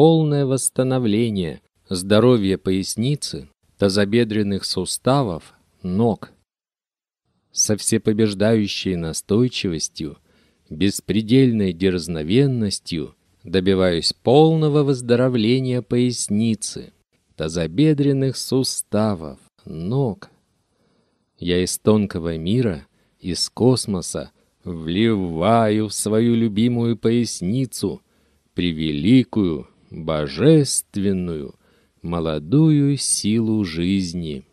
полное восстановление здоровья поясницы, тазобедренных суставов, ног. Со всепобеждающей настойчивостью, беспредельной дерзновенностью добиваюсь полного выздоровления поясницы, тазобедренных суставов, ног. Я из тонкого мира, из космоса, вливаю в свою любимую поясницу превеликую, божественную, молодую силу жизни.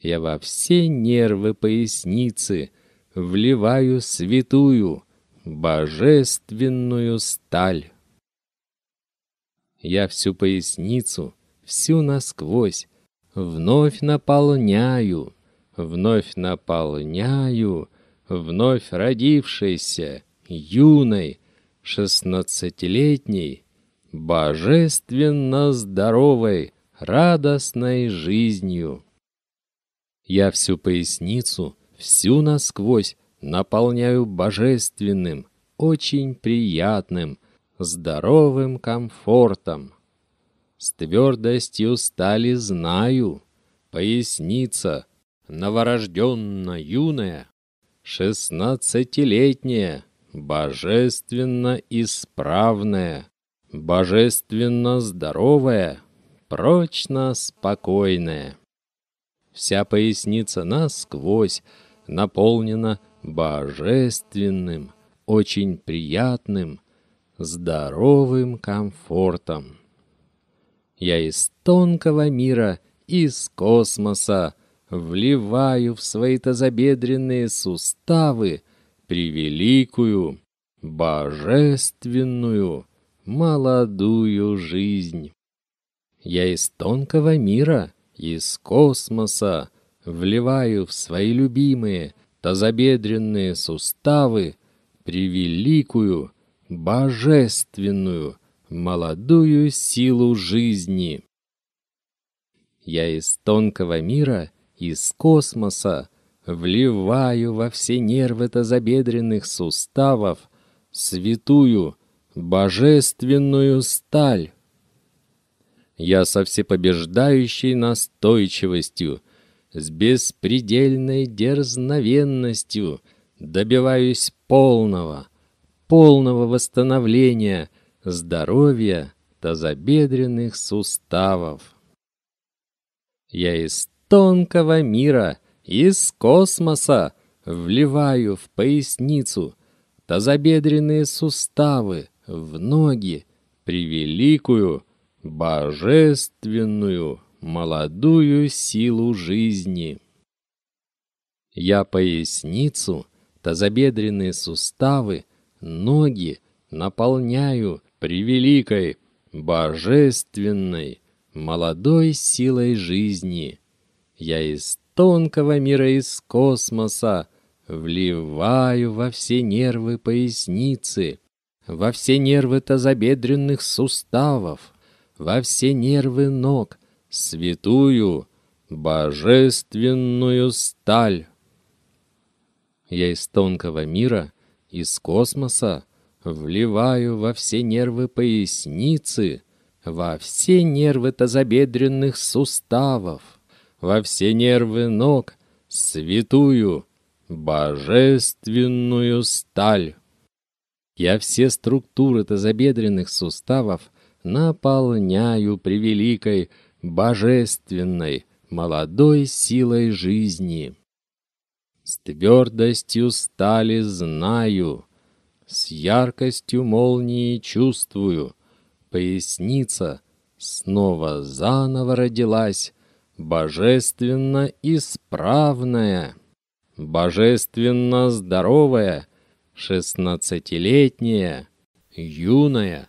Я во все нервы поясницы вливаю святую, божественную сталь. Я всю поясницу, всю насквозь, вновь наполняю, вновь наполняю, вновь родившейся, юной, шестнадцатилетней, божественно здоровой, радостной жизнью. Я всю поясницу, всю насквозь наполняю божественным, очень приятным, здоровым комфортом. С твердостью стали знаю, поясница, новорожденно юная, шестнадцатилетняя, божественно исправная, божественно здоровая, прочно спокойная. Вся поясница насквозь наполнена божественным, очень приятным, здоровым комфортом. Я из тонкого мира, из космоса, вливаю в свои тазобедренные суставы превеликую, божественную, молодую жизнь. Я из тонкого мира, из космоса, вливаю в свои любимые тазобедренные суставы превеликую, божественную, молодую силу жизни. Я из тонкого мира, из космоса, вливаю во все нервы тазобедренных суставов святую, божественную сталь. Я со всепобеждающей настойчивостью, с беспредельной дерзновенностью добиваюсь полного, полного восстановления здоровья тазобедренных суставов. Я из тонкого мира, из космоса вливаю в поясницу тазобедренные суставы, в ноги превеликую, божественную, молодую силу жизни. Я поясницу, тазобедренные суставы, ноги наполняю превеликой, божественной, молодой силой жизни. Я из тонкого мира из космоса вливаю во все нервы поясницы во все нервы тазобедренных суставов, во все нервы ног, святую, божественную сталь. Я из тонкого мира, из космоса, вливаю во все нервы поясницы, во все нервы тазобедренных суставов, во все нервы ног, святую, божественную сталь. Я все структуры тазобедренных суставов наполняю при великой божественной, молодой силой жизни. С твердостью стали знаю, с яркостью молнии чувствую. Поясница снова заново родилась, божественно исправная, божественно здоровая шестнадцатилетняя, юная.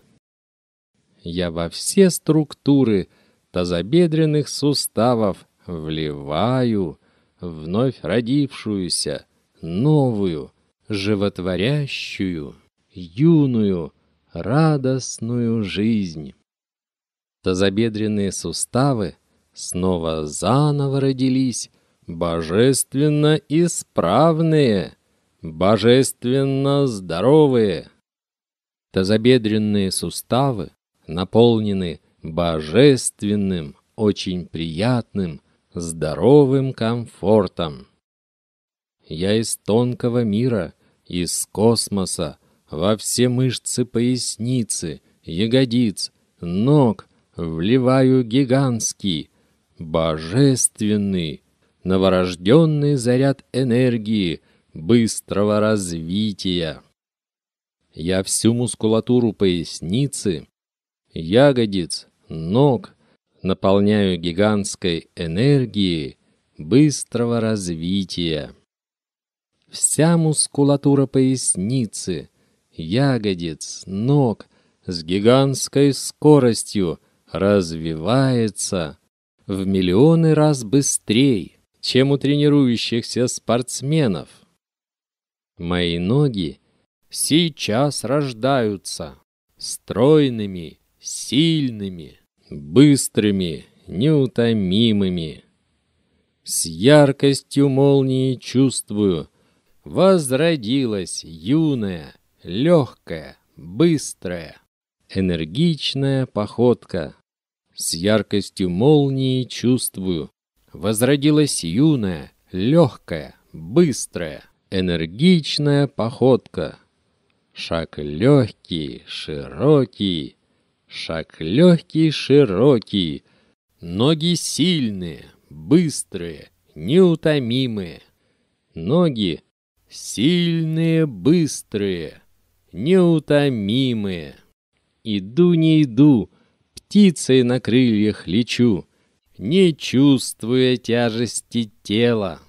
Я во все структуры тазобедренных суставов вливаю вновь родившуюся, новую, животворящую, юную, радостную жизнь. Тазобедренные суставы снова заново родились, божественно исправные, божественно здоровые. Тазобедренные суставы наполнены божественным, очень приятным, здоровым комфортом. Я из тонкого мира, из космоса, во все мышцы поясницы, ягодиц, ног вливаю гигантский, божественный, новорожденный заряд энергии — быстрого развития. Я всю мускулатуру поясницы, ягодиц, ног наполняю гигантской энергией быстрого развития. Вся мускулатура поясницы, ягодиц, ног с гигантской скоростью развивается в миллионы раз быстрее, чем у тренирующихся спортсменов. Мои ноги сейчас рождаются стройными, сильными, быстрыми, неутомимыми. С яркостью молнии чувствую, возродилась юная, легкая, быстрая, энергичная походка. С яркостью молнии чувствую, возродилась юная, легкая, быстрая, энергичная походка. Шаг легкий, широкий, шаг легкий, широкий. Ноги сильные, быстрые, неутомимые. Ноги сильные, быстрые, неутомимые. Иду, не иду, птицей на крыльях лечу, не чувствуя тяжести тела.